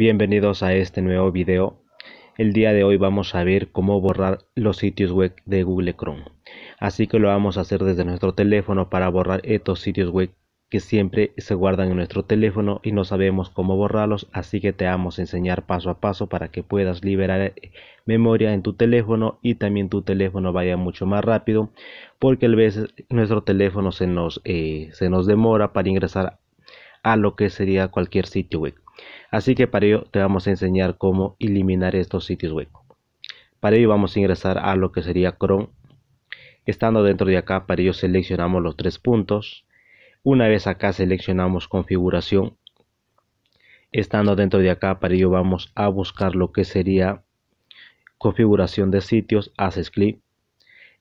Bienvenidos a este nuevo video. El día de hoy vamos a ver cómo borrar los sitios web de Google Chrome. Así que lo vamos a hacer desde nuestro teléfono para borrar estos sitios web que siempre se guardan en nuestro teléfono y no sabemos cómo borrarlos, así que te vamos a enseñar paso a paso para que puedas liberar eh, memoria en tu teléfono y también tu teléfono vaya mucho más rápido, porque a veces nuestro teléfono se nos, eh, se nos demora para ingresar a lo que sería cualquier sitio web. Así que para ello te vamos a enseñar cómo eliminar estos sitios huecos. Para ello vamos a ingresar a lo que sería Chrome. Estando dentro de acá, para ello seleccionamos los tres puntos. Una vez acá seleccionamos configuración. Estando dentro de acá, para ello vamos a buscar lo que sería configuración de sitios. Haces clic.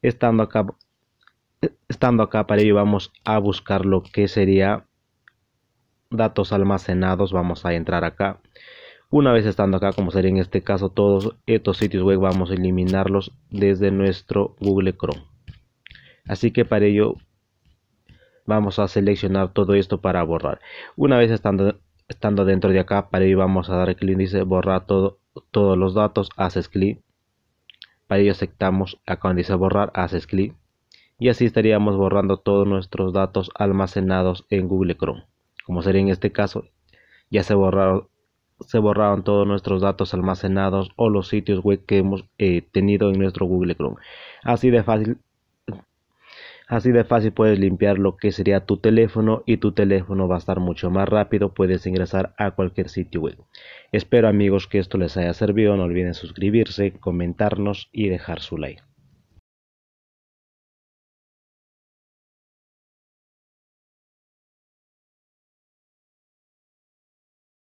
Estando acá, estando acá para ello vamos a buscar lo que sería datos almacenados vamos a entrar acá una vez estando acá como sería en este caso todos estos sitios web vamos a eliminarlos desde nuestro google chrome así que para ello vamos a seleccionar todo esto para borrar una vez estando estando dentro de acá para ello vamos a dar clic dice borrar todos los datos haces clic para ello aceptamos acá donde dice borrar haces clic y así estaríamos borrando todos nuestros datos almacenados en google chrome como sería en este caso, ya se borraron, se borraron todos nuestros datos almacenados o los sitios web que hemos eh, tenido en nuestro Google Chrome. Así de fácil. Así de fácil puedes limpiar lo que sería tu teléfono y tu teléfono va a estar mucho más rápido, puedes ingresar a cualquier sitio web. Espero amigos que esto les haya servido, no olviden suscribirse, comentarnos y dejar su like.